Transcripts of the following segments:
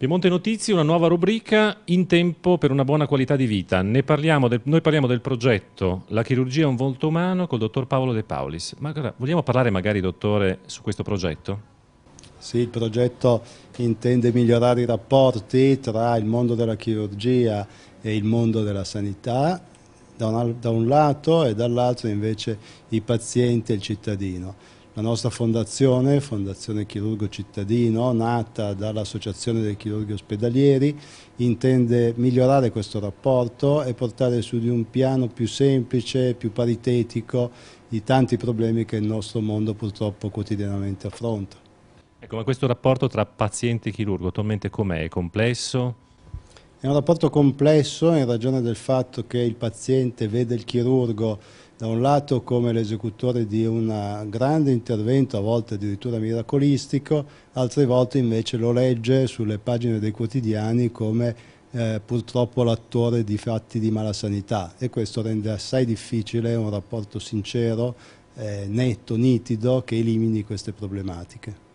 Piemonte Notizie, una nuova rubrica in tempo per una buona qualità di vita. Parliamo del, noi parliamo del progetto La chirurgia è un volto umano col dottor Paolo De Paulis. Ma vogliamo parlare magari, dottore, su questo progetto? Sì, il progetto intende migliorare i rapporti tra il mondo della chirurgia e il mondo della sanità, da un, da un lato, e dall'altro invece i pazienti e il cittadino la nostra fondazione, Fondazione Chirurgo Cittadino, nata dall'Associazione dei Chirurghi Ospedalieri, intende migliorare questo rapporto e portare su di un piano più semplice, più paritetico, i tanti problemi che il nostro mondo purtroppo quotidianamente affronta. Ecco, ma questo rapporto tra paziente e chirurgo attualmente com'è? È complesso? È un rapporto complesso in ragione del fatto che il paziente vede il chirurgo da un lato come l'esecutore di un eh, grande intervento, a volte addirittura miracolistico, altre volte invece lo legge sulle pagine dei quotidiani come eh, purtroppo l'attore di fatti di mala sanità e questo rende assai difficile un rapporto sincero, eh, netto, nitido che elimini queste problematiche.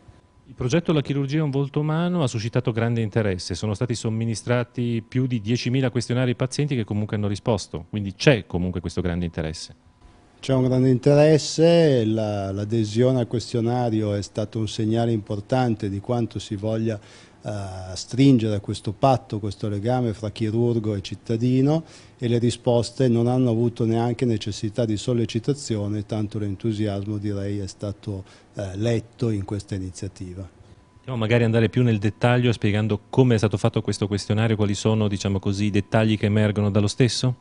Il progetto La chirurgia è un volto umano ha suscitato grande interesse, sono stati somministrati più di 10.000 questionari ai pazienti che comunque hanno risposto, quindi c'è comunque questo grande interesse. C'è un grande interesse, l'adesione al questionario è stato un segnale importante di quanto si voglia eh, stringere questo patto, questo legame fra chirurgo e cittadino e le risposte non hanno avuto neanche necessità di sollecitazione, tanto l'entusiasmo direi è stato eh, letto in questa iniziativa. Possiamo magari andare più nel dettaglio spiegando come è stato fatto questo questionario, quali sono diciamo così, i dettagli che emergono dallo stesso?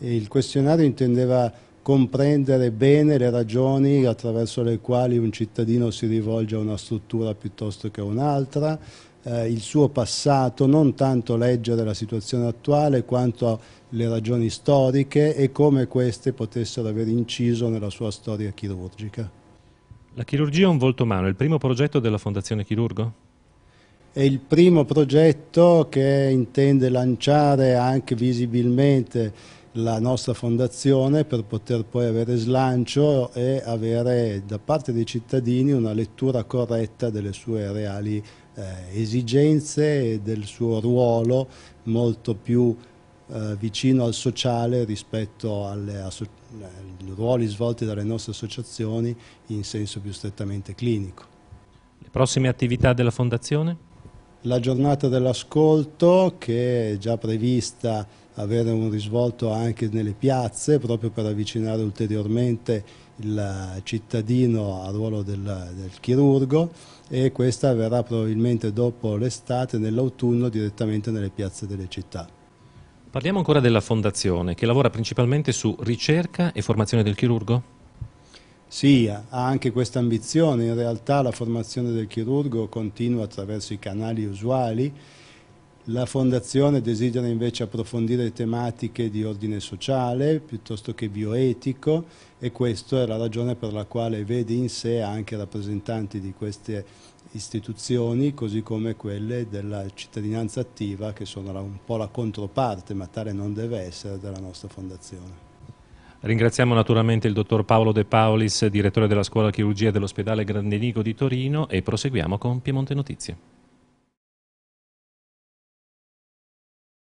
Il questionario intendeva comprendere bene le ragioni attraverso le quali un cittadino si rivolge a una struttura piuttosto che a un'altra, eh, il suo passato, non tanto leggere la situazione attuale quanto le ragioni storiche e come queste potessero aver inciso nella sua storia chirurgica. La chirurgia è un volto umano è il primo progetto della Fondazione Chirurgo? È il primo progetto che intende lanciare anche visibilmente la nostra fondazione per poter poi avere slancio e avere da parte dei cittadini una lettura corretta delle sue reali eh, esigenze e del suo ruolo molto più eh, vicino al sociale rispetto alle ai ruoli svolti dalle nostre associazioni in senso più strettamente clinico. Le prossime attività della Fondazione? La giornata dell'ascolto che è già prevista avere un risvolto anche nelle piazze proprio per avvicinare ulteriormente il cittadino al ruolo del, del chirurgo e questa avverrà probabilmente dopo l'estate, nell'autunno, direttamente nelle piazze delle città. Parliamo ancora della fondazione che lavora principalmente su ricerca e formazione del chirurgo? Sì, ha anche questa ambizione, in realtà la formazione del chirurgo continua attraverso i canali usuali la Fondazione desidera invece approfondire tematiche di ordine sociale piuttosto che bioetico e questa è la ragione per la quale vede in sé anche rappresentanti di queste istituzioni così come quelle della cittadinanza attiva che sono un po' la controparte ma tale non deve essere della nostra Fondazione. Ringraziamo naturalmente il dottor Paolo De Paolis, direttore della Scuola Chirurgia dell'Ospedale Grandenigo di Torino e proseguiamo con Piemonte Notizie.